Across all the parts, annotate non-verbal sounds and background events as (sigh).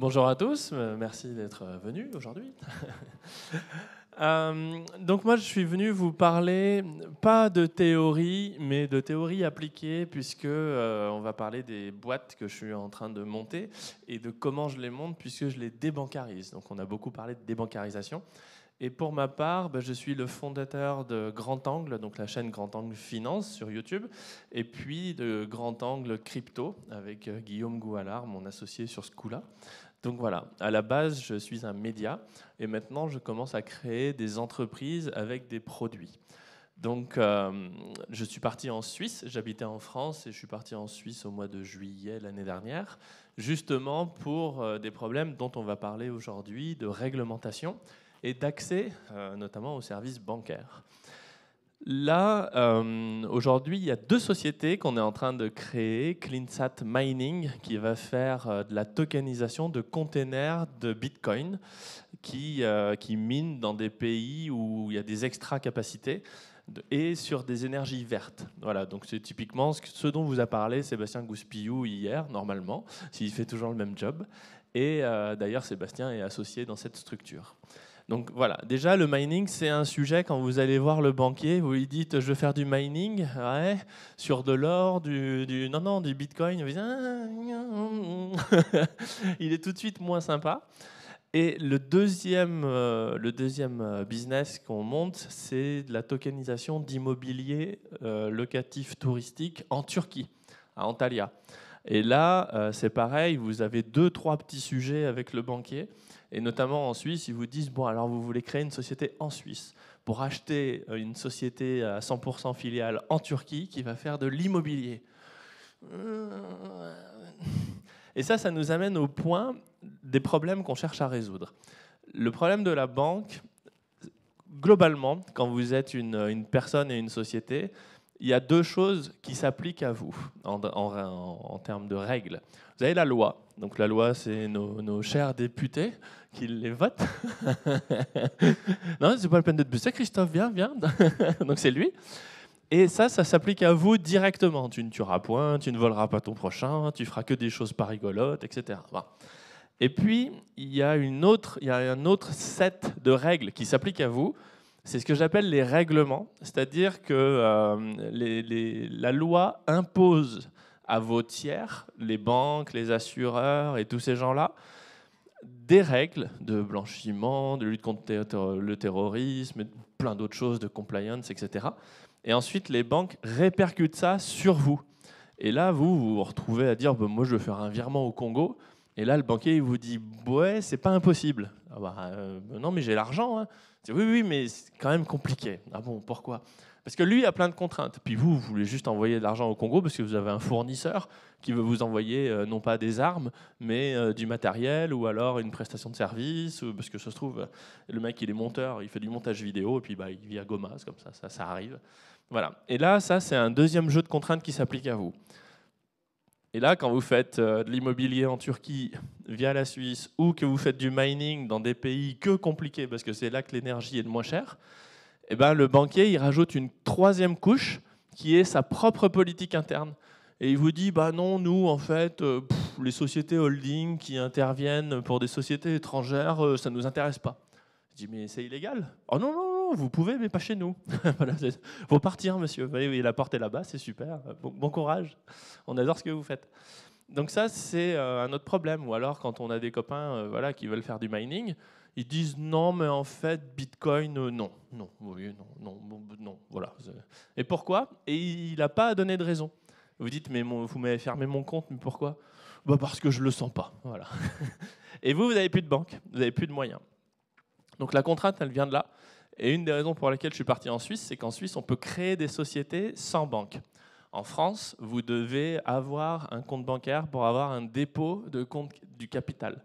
Bonjour à tous, euh, merci d'être euh, venus aujourd'hui. (laughs) Euh, donc moi je suis venu vous parler pas de théorie, mais de théorie appliquée, puisque on va parler des boîtes que je suis en train de monter et de comment je les monte, puisque je les débancarise. Donc on a beaucoup parlé de débancarisation. Et pour ma part, ben, je suis le fondateur de Grand Angle, donc la chaîne Grand Angle Finance sur YouTube, et puis de Grand Angle Crypto avec Guillaume Goualard, mon associé sur ce coup-là. Donc voilà, à la base, je suis un média et maintenant, je commence à créer des entreprises avec des produits. Donc, euh, je suis parti en Suisse, j'habitais en France et je suis parti en Suisse au mois de juillet l'année dernière, justement pour euh, des problèmes dont on va parler aujourd'hui de réglementation et d'accès euh, notamment aux services bancaires. Là, euh, aujourd'hui, il y a deux sociétés qu'on est en train de créer. CleanSat Mining, qui va faire euh, de la tokenisation de containers de Bitcoin, qui, euh, minent dans des pays où il y a des extra capacités et sur des énergies vertes. Voilà, donc c'est typiquement ce dont vous a parlé Sébastien Gouspillou hier, normalement, s'il fait toujours le même job. Et d'ailleurs, Sébastien est associé dans cette structure. Donc voilà, déjà le mining c'est un sujet quand vous allez voir le banquier, vous lui dites je veux faire du mining, sur de l'or, du, non du bitcoin, (laughs) il est tout de suite moins sympa. Et le deuxième, euh, euh, business qu'on monte, c'est de la tokenisation d'immobilier euh, locatif touristique en Turquie, à Antalya. Et là, c'est pareil, vous avez deux, trois petits sujets avec le banquier et notamment en Suisse, ils vous disent, bon, alors vous voulez créer une société en Suisse pour acheter euh, une société à 100% filiale en Turquie qui va faire de l'immobilier. Euh, et ça, ça nous amène au point des problèmes qu'on cherche à résoudre. Le problème de la banque, globalement, quand vous êtes une, personne et une société, il y a deux choses qui s'appliquent à vous en, termes de règles. Vous avez la loi. Donc la loi, c'est nos, nos chers députés qu'il les vote. (laughs) non, c'est pas la peine d'être bussé, Christophe, viens, viens. (laughs) Donc c'est lui. Et ça, ça s'applique à vous directement. Tu ne tueras point, tu ne voleras pas ton prochain, tu feras que des choses pas rigolotes, etc. Et puis, il y, a une autre, il y a un autre set de règles qui s'applique à vous. C'est ce que j'appelle les règlements, c'est-à-dire que euh, la loi impose à vos tiers, les banques, les assureurs et tous ces gens-là, des règles de blanchiment, de lutte contre le terrorisme, plein d'autres choses, de compliance, etc. Et ensuite, les banques répercutent ça sur vous. Et là, vous vous, retrouvez à dire, moi je veux faire un virement au Congo, et là, le banquier il vous dit Ouais, c'est pas impossible. Ah bah, euh, non, mais j'ai l'argent. Hein. Oui, oui, mais c'est quand même compliqué. Ah bon, pourquoi Parce que lui a plein de contraintes. Puis vous, vous voulez juste envoyer de l'argent au Congo parce que vous avez un fournisseur qui veut vous envoyer euh, non pas des armes, mais euh, du matériel ou alors une prestation de service. parce que ça se trouve, le mec, il est monteur, il fait du montage vidéo et puis bah, il vit à Goma, comme ça, ça, ça arrive. Voilà. Et là, ça, c'est un deuxième jeu de contraintes qui s'applique à vous. Et là, quand vous faites euh, de l'immobilier en Turquie via la Suisse ou que vous faites du mining dans des pays que compliqués parce que c'est là que l'énergie est de moins chère, eh ben, le banquier il rajoute une troisième couche qui est sa propre politique interne. Et il vous dit, bah non, nous, en fait, euh, les sociétés holding qui interviennent pour des sociétés étrangères, euh, ça ne nous intéresse pas. Je dis, mais c'est illégal. Oh non, non, vous pouvez, mais pas chez nous. (laughs) il faut partir, monsieur. Vous voyez, la porte est là-bas, c'est super. Bon, courage. On adore ce que vous faites. Donc ça, c'est euh, un autre problème. Ou alors, quand on a des copains euh, voilà, qui veulent faire du mining, ils disent non, mais en fait, Bitcoin, euh, non, non, non, non, voilà. Et pourquoi Et il n'a pas donné de raison. Vous dites, mais vous m'avez fermé mon compte, mais pourquoi bah Parce que je ne le sens pas. Voilà. (laughs) Et vous, vous n'avez plus de banque, vous n'avez plus de moyens. Donc la contrainte, elle vient de là. Et une des raisons pour laquelle je suis parti en Suisse, c'est qu'en Suisse, on peut créer des sociétés sans banque. En France, vous devez avoir un compte bancaire pour avoir un dépôt de compte du capital.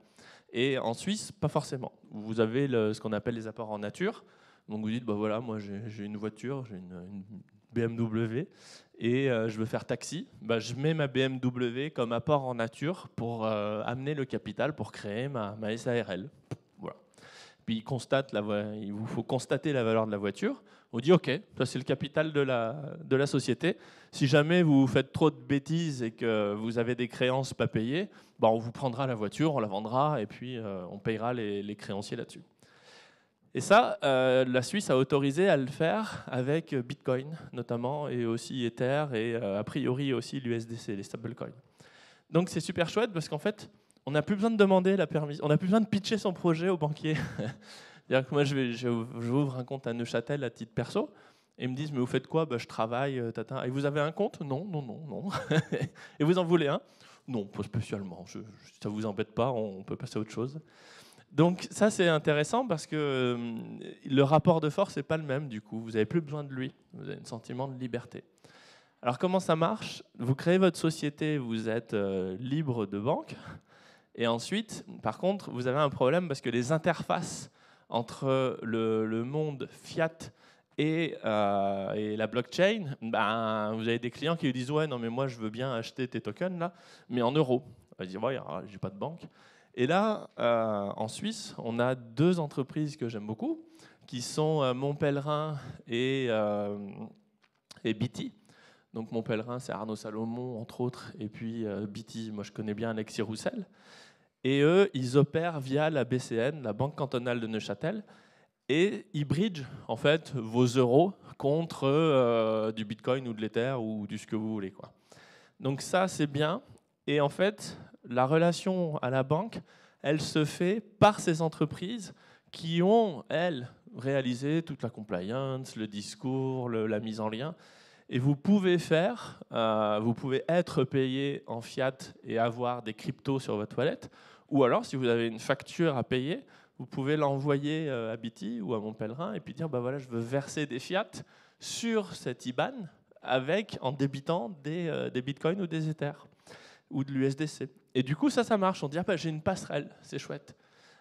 Et en Suisse, pas forcément. Vous avez le, ce qu'on appelle les apports en nature. Donc vous dites, bah voilà, moi j'ai une voiture, j'ai une, BMW et euh, je veux faire taxi. Bah, je mets ma BMW comme apport en nature pour euh, amener le capital pour créer ma SARL puis il, constate la, vous faut constater la valeur de la voiture. On dit OK, ça c'est le capital de la, société. Si jamais vous faites trop de bêtises et que vous avez des créances pas payées, bah, on vous prendra la voiture, on la vendra et puis euh, on payera les, créanciers là-dessus. Et ça, euh, la Suisse a autorisé à le faire avec Bitcoin notamment et aussi Ether et euh, a priori aussi l'USDC, les stablecoins. Donc c'est super chouette parce qu'en fait, on n'a plus besoin de demander la permission, on n'a plus besoin de pitcher son projet au banquier. (laughs) C'est-à-dire que moi, je, vais, je, ouvre un compte à Neuchâtel à titre perso, et ils me disent, mais vous faites quoi bah, Je travaille, euh, tata. Et vous avez un compte Non, non, non, non. (laughs) et vous en voulez un Non, pas spécialement. ça ne vous embête pas, on, peut passer à autre chose. Donc ça, c'est intéressant parce que euh, le rapport de force n'est pas le même, du coup. Vous n'avez plus besoin de lui. Vous avez un sentiment de liberté. Alors comment ça marche Vous créez votre société, vous êtes euh, libre de banque. Et ensuite, par contre, vous avez un problème parce que les interfaces entre le, monde fiat euh, et, la blockchain, ben, vous avez des clients qui vous disent Ouais, non, mais moi, je veux bien acheter tes tokens, là, mais en euros. Ils disent Ouais, j'ai pas de banque. Et là, euh, en Suisse, on a deux entreprises que j'aime beaucoup, qui sont euh, Montpellerin et, euh, et BT donc mon pèlerin, c'est Arnaud Salomon, entre autres, et puis euh, Biti, moi je connais bien Alexis Roussel. Et eux, ils opèrent via la BCN, la Banque cantonale de Neuchâtel, et ils bridgent en fait vos euros contre euh, du Bitcoin ou de l'Ether ou du ce que vous voulez. Quoi. Donc ça, c'est bien. Et en fait, la relation à la banque, elle se fait par ces entreprises qui ont, elles, réalisé toute la compliance, le discours, la mise en lien. Et vous pouvez faire, euh, vous pouvez être payé en fiat et avoir des cryptos sur votre toilette, Ou alors, si vous avez une facture à payer, vous pouvez l'envoyer euh, à Biti ou à pèlerin et puis dire bah voilà, je veux verser des fiat sur cet IBAN avec, en débitant des, euh, des bitcoins ou des Ethers ou de l'USDC. Et du coup, ça, ça marche. On dit ah bah, j'ai une passerelle, c'est chouette.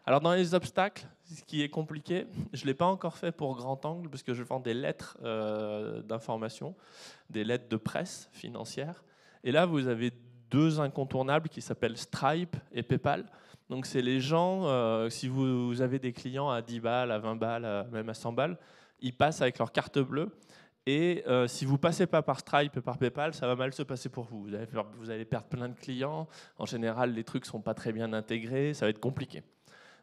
Alors, dans les obstacles, ce qui est compliqué, je ne l'ai pas encore fait pour grand angle, parce que je vends des lettres euh, d'information, des lettres de presse financière. Et là, vous avez deux incontournables qui s'appellent Stripe et PayPal. Donc, c'est les gens, euh, si vous, avez des clients à 10 balles, à 20 balles, même à 100 balles, ils passent avec leur carte bleue. Et euh, si vous passez pas par Stripe et par PayPal, ça va mal se passer pour vous. Vous allez, vous allez perdre plein de clients. En général, les trucs sont pas très bien intégrés. Ça va être compliqué.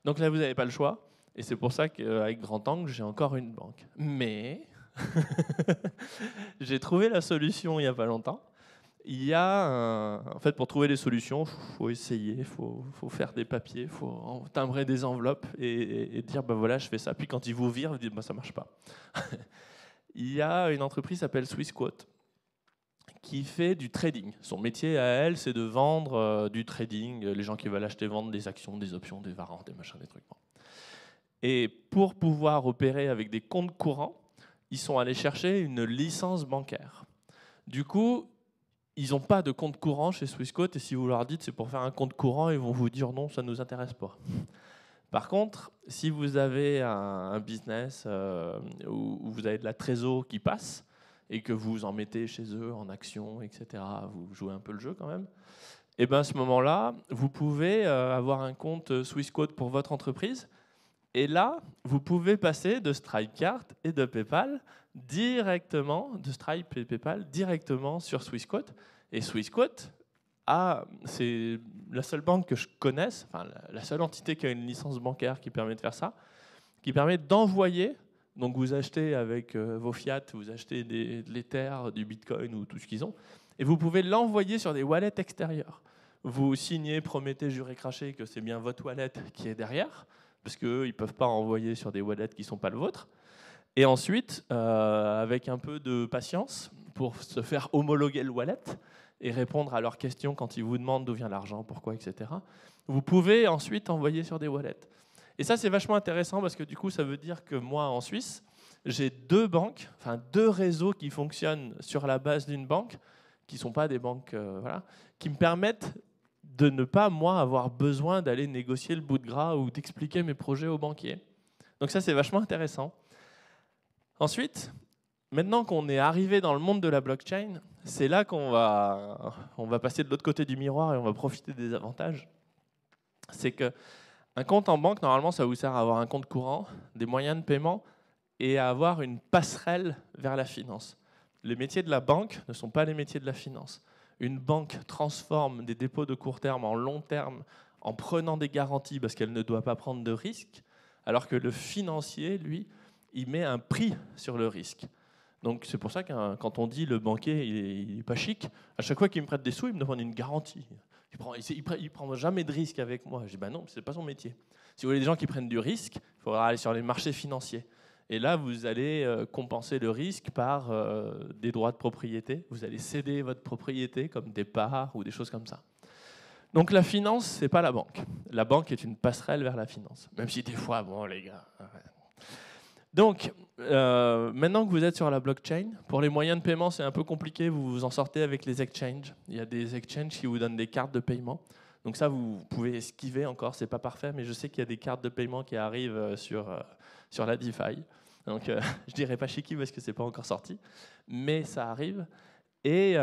Donc là, vous n'avez pas le choix. Et c'est pour ça qu'avec euh, Grand Angle, j'ai encore une banque. Mais (laughs) j'ai trouvé la solution il n'y a pas longtemps. Il y a En fait, pour trouver des solutions, il faut essayer, il faut, faire des papiers, il faut timbrer des enveloppes et, dire, ben voilà, je fais ça. Puis quand ils vous virent, vous dites, ben ça marche pas. (laughs) il y a une entreprise qui s'appelle SwissQuote qui fait du trading. Son métier à elle, c'est de vendre euh, du trading. Les gens qui veulent acheter vendre des actions, des options, des varants, des machins, des trucs. Et pour pouvoir opérer avec des comptes courants, ils sont allés chercher une licence bancaire. Du coup, ils n'ont pas de compte courant chez Swissquote et si vous leur dites c'est pour faire un compte courant, ils vont vous dire non, ça ne nous intéresse pas. Par contre, si vous avez un, business euh, où vous avez de la trésor qui passe, et que vous en mettez chez eux en action, etc., vous jouez un peu le jeu quand même, et eh bien à ce moment-là, vous pouvez euh, avoir un compte euh, Swissquote pour votre entreprise. Et là, vous pouvez passer de StripeCard et de PayPal directement, de Stripe et PayPal directement sur Swissquote. Et Swissquote, c'est la seule banque que je connaisse, enfin la seule entité qui a une licence bancaire qui permet de faire ça, qui permet d'envoyer donc vous achetez avec euh, vos fiat, vous achetez des, de l'Ether, du Bitcoin ou tout ce qu'ils ont, et vous pouvez l'envoyer sur des wallets extérieurs. Vous signez, promettez, jurez, crachez que c'est bien votre wallet qui est derrière, parce qu'eux, ils ne peuvent pas envoyer sur des wallets qui ne sont pas le vôtre. Et ensuite, euh, avec un peu de patience, pour se faire homologuer le wallet et répondre à leurs questions quand ils vous demandent d'où vient l'argent, pourquoi, etc., vous pouvez ensuite envoyer sur des wallets. Et ça, c'est vachement intéressant parce que du coup, ça veut dire que moi, en Suisse, j'ai deux banques, enfin deux réseaux qui fonctionnent sur la base d'une banque, qui ne sont pas des banques, euh, voilà, qui me permettent de ne pas, moi, avoir besoin d'aller négocier le bout de gras ou d'expliquer mes projets aux banquiers. Donc ça, c'est vachement intéressant. Ensuite, maintenant qu'on est arrivé dans le monde de la blockchain, c'est là qu'on va, on va passer de l'autre côté du miroir et on va profiter des avantages. C'est que un compte en banque, normalement, ça vous sert à avoir un compte courant, des moyens de paiement et à avoir une passerelle vers la finance. Les métiers de la banque ne sont pas les métiers de la finance. Une banque transforme des dépôts de court terme en long terme en prenant des garanties parce qu'elle ne doit pas prendre de risques, alors que le financier, lui, il met un prix sur le risque. Donc c'est pour ça que quand on dit le banquier, il n'est pas chic, à chaque fois qu'il me prête des sous, il me demande une garantie. Il prend, jamais de risque avec moi. Je dis, ben non, c'est pas son métier. Si vous voulez des gens qui prennent du risque, il faudra aller sur les marchés financiers. Et là, vous allez euh, compenser le risque par euh, des droits de propriété. Vous allez céder votre propriété comme des parts ou des choses comme ça. Donc la finance, c'est pas la banque. La banque est une passerelle vers la finance. Même si des fois, bon les gars. Hein, donc, euh, maintenant que vous êtes sur la blockchain, pour les moyens de paiement, c'est un peu compliqué. Vous vous en sortez avec les exchanges. Il y a des exchanges qui vous donnent des cartes de paiement. Donc ça, vous pouvez esquiver encore. C'est pas parfait, mais je sais qu'il y a des cartes de paiement qui arrivent euh, euh, sur, la DeFi. Donc, (laughs) je dirais pas chez qui parce que c'est pas encore sorti, mais ça arrive. Et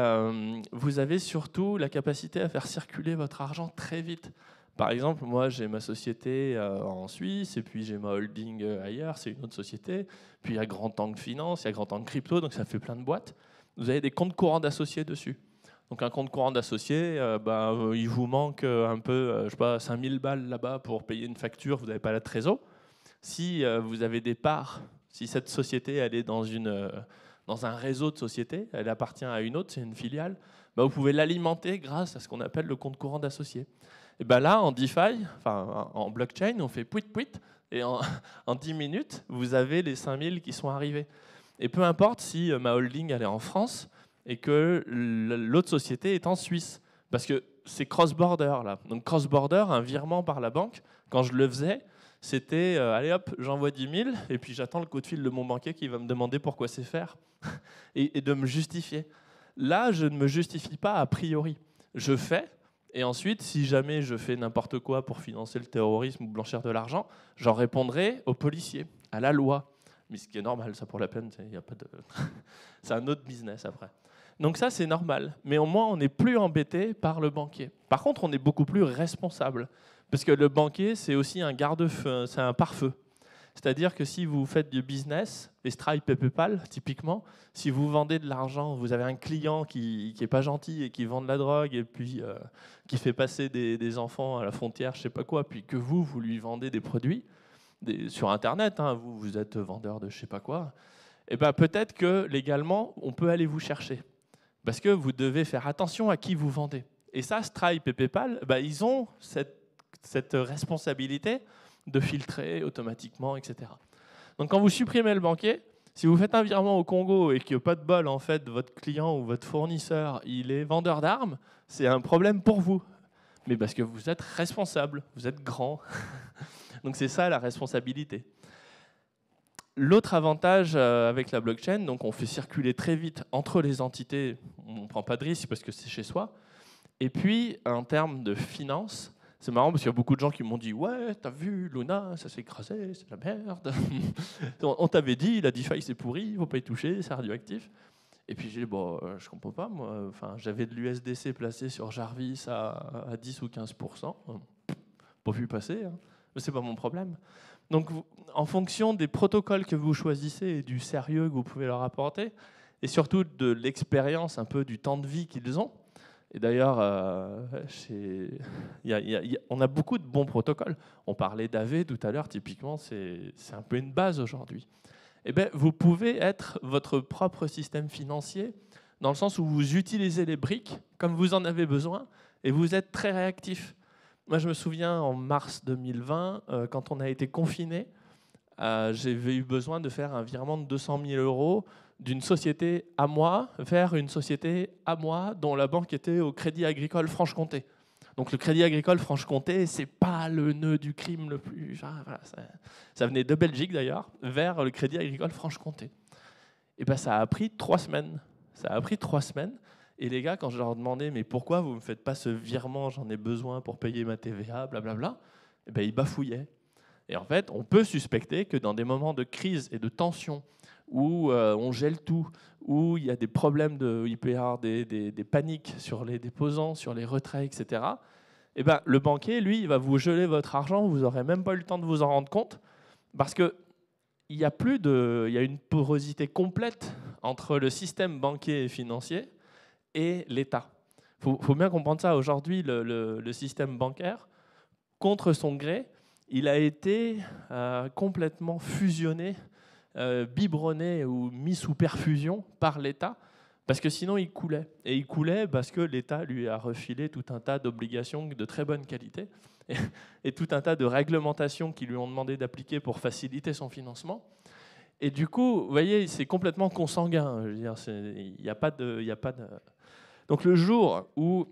vous avez surtout la capacité à faire circuler votre argent très vite. Par exemple, moi, j'ai ma société euh, en Suisse, et puis j'ai ma holding euh, ailleurs, c'est une autre société. Puis il y a Grand Tank Finance, il y a Grand Tank Crypto, donc ça fait plein de boîtes. Vous avez des comptes courants d'associés dessus. Donc un compte courant d'associés, euh, ben, il vous manque un peu, je sais pas, 5000 balles là-bas pour payer une facture, vous n'avez pas la trésor. Si vous avez des parts, si cette société elle est dans, un réseau de sociétés, elle appartient à une autre, c'est une filiale, ben, vous pouvez l'alimenter grâce à ce qu'on appelle le compte courant d'associés. Et ben là, en DeFi, en blockchain, on fait puit puit, et en, (laughs) en 10 minutes, vous avez les 5000 qui sont arrivés. Et peu importe si euh, ma holding elle est en France et que l'autre société est en Suisse, parce que c'est cross-border là. Donc cross-border, un virement par la banque, quand je le faisais, c'était euh, allez hop, j'envoie 10 000 et puis j'attends le coup de fil de mon banquier qui va me demander pourquoi c'est faire (laughs) et, de me justifier. Là, je ne me justifie pas a priori. Je fais, et ensuite, si jamais je fais n'importe quoi pour financer le terrorisme ou blanchir de l'argent, j'en répondrai aux policiers, à la loi. Mais ce qui est normal, ça pour la peine, de... (laughs) c'est un autre business après. Donc ça, c'est normal. Mais au moins, on n'est plus embêté par le banquier. Par contre, on est beaucoup plus responsable. Parce que le banquier, c'est aussi un garde-feu, c'est un pare-feu. C'est-à-dire que si vous faites du business, et Stripe et PayPal, typiquement, si vous vendez de l'argent, vous avez un client qui n'est pas gentil et qui vend de la drogue et puis euh, qui fait passer des, enfants à la frontière, je sais pas quoi, puis que vous, vous lui vendez des produits sur Internet, hein, vous, êtes vendeur de je sais pas quoi, et eh ben peut-être que légalement, on peut aller vous chercher. Parce que vous devez faire attention à qui vous vendez. Et ça, Stripe et PayPal, bah, ils ont cette, cette responsabilité de filtrer automatiquement, etc. Donc quand vous supprimez le banquier, si vous faites un virement au Congo et qu'il a pas de bol, en fait, votre client ou votre fournisseur, il est vendeur d'armes, c'est un problème pour vous. Mais parce que vous êtes responsable, vous êtes grand. (laughs) Donc c'est ça la responsabilité. L'autre avantage euh, avec la blockchain, donc on fait circuler très vite entre les entités, on ne prend pas de risque parce que c'est chez soi. Et puis, en termes de finances, c'est marrant parce qu'il y a beaucoup de gens qui m'ont dit Ouais, t'as vu, Luna, ça s'est écrasé, c'est de la merde. (laughs) on t'avait dit, la DeFi c'est pourri, faut pas y toucher, c'est radioactif. Et puis j'ai dit Bon, euh, je comprends pas, moi. Enfin, j'avais de l'USDC placé sur Jarvis à, 10 ou 15 Pas pu passer, mais hein. mais c'est pas mon problème. Donc, en fonction des protocoles que vous choisissez et du sérieux que vous pouvez leur apporter, et surtout de l'expérience, un peu du temps de vie qu'ils ont, et d'ailleurs, on a beaucoup de bons protocoles. On parlait d'AV tout à l'heure, typiquement, c'est un peu une base aujourd'hui. Et eh ben, vous pouvez être votre propre système financier dans le sens où vous utilisez les briques comme vous en avez besoin et vous êtes très réactif. Moi, je me souviens en mars 2020, euh, quand on a été confiné, euh, j'avais eu besoin de faire un virement de 200 000 euros d'une société à moi vers une société à moi dont la banque était au Crédit Agricole Franche-Comté. Donc le Crédit Agricole Franche-Comté, c'est pas le nœud du crime le plus. ça, venait de Belgique d'ailleurs, vers le Crédit Agricole Franche-Comté. Et ben ça a pris trois semaines. Ça a pris trois semaines. Et les gars, quand je leur demandais mais pourquoi vous me faites pas ce virement, j'en ai besoin pour payer ma TVA, blablabla, et eh ben ils bafouillaient. Et en fait, on peut suspecter que dans des moments de crise et de tension où euh, on gèle tout, où il y a des problèmes, de, il peut y avoir des, paniques sur les déposants, sur les retraits, etc., eh ben, le banquier, lui, il va vous geler votre argent, vous n'aurez même pas eu le temps de vous en rendre compte, parce qu'il y a plus de, il y a une porosité complète entre le système banquier et financier et l'État. Il faut, bien comprendre ça. Aujourd'hui, le, système bancaire, contre son gré, il a été euh, complètement fusionné euh, biberonné ou mis sous perfusion par l'État, parce que sinon il coulait. Et il coulait parce que l'État lui a refilé tout un tas d'obligations de très bonne qualité (laughs) et, tout un tas de réglementations qui lui ont demandé d'appliquer pour faciliter son financement. Et du coup, vous voyez, c'est complètement consanguin. Il n'y a pas de... Y a pas de... Donc le jour où,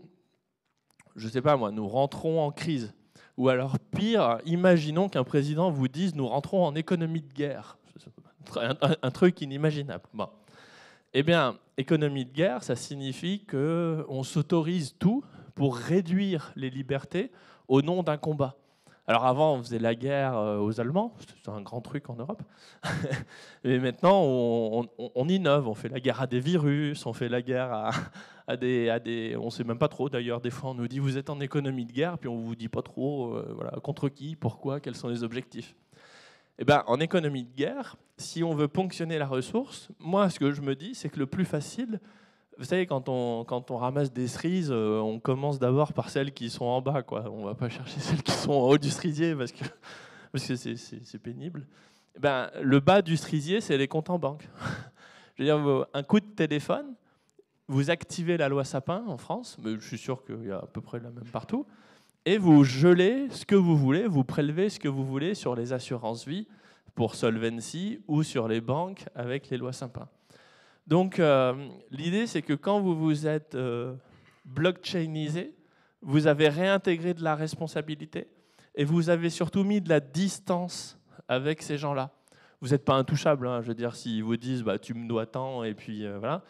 je ne sais pas moi, nous rentrons en crise, ou alors pire, imaginons qu'un président vous dise nous rentrons en économie de guerre un, truc inimaginable. Eh bien, économie de guerre, ça signifie qu'on s'autorise tout pour réduire les libertés au nom d'un combat. Alors avant, on faisait la guerre euh, aux Allemands, C'est un grand truc en Europe. Mais (laughs) maintenant, on, innove, on fait la guerre à des virus, on fait la guerre à, des, On ne sait même pas trop d'ailleurs, des fois on nous dit vous êtes en économie de guerre, puis on ne vous dit pas trop euh, voilà, contre qui, pourquoi, quels sont les objectifs. Eh ben, en économie de guerre, si on veut ponctionner la ressource, moi, ce que je me dis, c'est que le plus facile, vous savez, quand on, quand on ramasse des cerises, euh, on commence d'abord par celles qui sont en bas. Quoi. On ne va pas chercher celles qui sont en haut du cerisier parce que (laughs) parce que c'est pénible. Eh ben, le bas du cerisier, c'est les comptes en banque. (laughs) je veux dire, un coup de téléphone, vous activez la loi Sapin en France, mais je suis sûr qu'il y a à peu près la même partout et vous gelez ce que vous voulez, vous prélevez ce que vous voulez sur les assurances-vie pour Solvency ou sur les banques avec les lois sympas Donc euh, l'idée, c'est que quand vous vous êtes euh, blockchainisé, vous avez réintégré de la responsabilité et vous avez surtout mis de la distance avec ces gens-là. Vous n'êtes pas intouchable, hein, je veux dire, s'ils vous disent bah, tu me dois tant, et puis euh, voilà.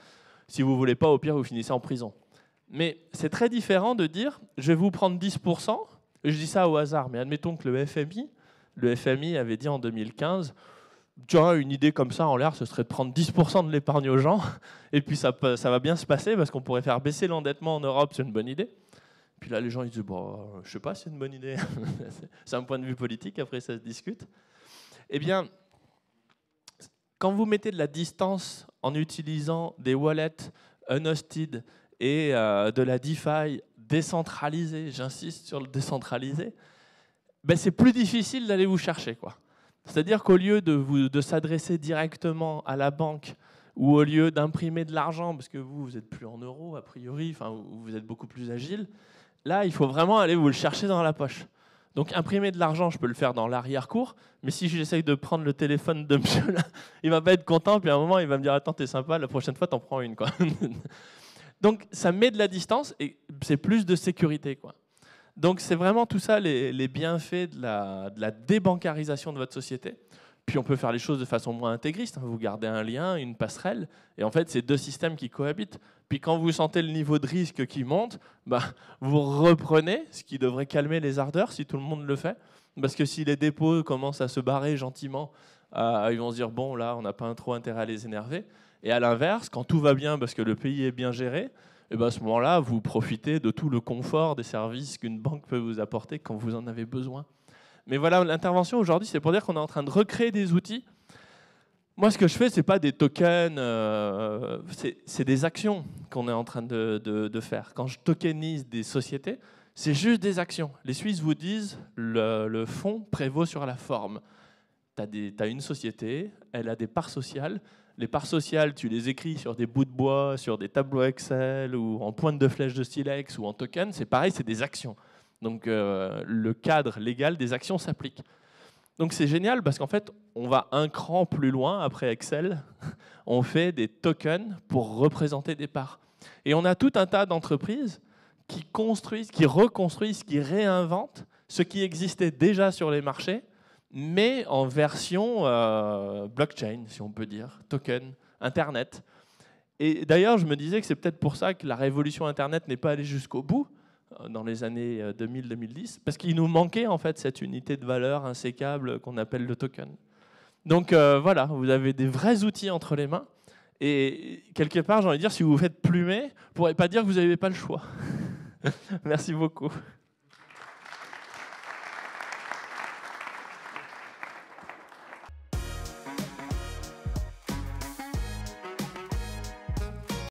Si vous ne voulez pas, au pire, vous finissez en prison. Mais c'est très différent de dire je vais vous prendre 10%. Je dis ça au hasard, mais admettons que le FMI, le FMI avait dit en 2015 as une idée comme ça en l'air, ce serait de prendre 10% de l'épargne aux gens, (laughs) et puis ça, ça va bien se passer parce qu'on pourrait faire baisser l'endettement en Europe, c'est une bonne idée. Puis là, les gens, ils disent, bon, je sais pas, c'est une bonne idée. (laughs) c'est un point de vue politique, après ça se discute. Eh bien, quand vous mettez de la distance en utilisant des wallets unhosted et euh, de la DeFi décentralisée, j'insiste sur le décentralisé, ben c'est plus difficile d'aller vous chercher. quoi. C'est-à-dire qu'au lieu de, vous, de s'adresser directement à la banque ou au lieu d'imprimer de l'argent, parce que vous, vous n'êtes plus en euros a priori, enfin, vous êtes beaucoup plus agile, là, il faut vraiment aller vous le chercher dans la poche. Donc imprimer de l'argent, je peux le faire dans l'arrière-cour, mais si j'essaye de prendre le téléphone de monsieur, là, (laughs) il va pas être content, puis à un moment, il va me dire, attends, t'es sympa, la prochaine fois, t'en prends une. quoi. (laughs) Donc ça met de la distance et c'est plus de sécurité. Donc c'est vraiment tout ça les, bienfaits de la, débancarisation de votre société. Puis on peut faire les choses de façon moins intégriste. Hein. Vous gardez un lien, une passerelle, et en fait c'est deux systèmes qui cohabitent. Puis quand vous sentez le niveau de risque qui monte, bah, vous reprenez, ce qui devrait calmer les ardeurs si tout le monde le fait. Parce que si les dépôts commencent à se barrer gentiment, euh, ils vont se dire bon là on n'a pas trop intérêt à les énerver. Et à l'inverse, quand tout va bien parce que le pays est bien géré, et eh ben à ce moment-là, vous profitez de tout le confort des services qu'une banque peut vous apporter quand vous en avez besoin. Mais voilà, l'intervention aujourd'hui, c'est pour dire qu'on est en train de recréer des outils. Moi, ce que je fais, c'est pas des tokens, euh, c'est des actions qu'on est en train de, faire. Quand je tokenise des sociétés, c'est juste des actions. Les Suisses vous disent le, le fond prévaut sur la forme. Tu as, as une société, elle a des parts sociales, les parts sociales, tu les écris sur des bouts de bois, sur des tableaux Excel ou en pointe de flèche de stylex ou en token. C'est pareil, c'est des actions. Donc euh, le cadre légal des actions s'applique. Donc c'est génial parce qu'en fait, on va un cran plus loin après Excel. (laughs) On fait des tokens pour représenter des parts. Et on a tout un tas d'entreprises qui construisent, qui reconstruisent, qui réinventent ce qui existait déjà sur les marchés mais en version euh, blockchain, si on peut dire, token, Internet. Et d'ailleurs, je me disais que c'est peut-être pour ça que la révolution Internet n'est pas allée jusqu'au bout euh, dans les années 2000-2010, euh, parce qu'il nous manquait en fait cette unité de valeur insécable qu'on appelle le token. Donc voilà, vous avez des vrais outils entre les mains. Et quelque part, j'ai envie de dire, si vous vous faites plumer, vous ne pourrez pas dire que vous n'avez pas le choix. (laughs) Merci beaucoup.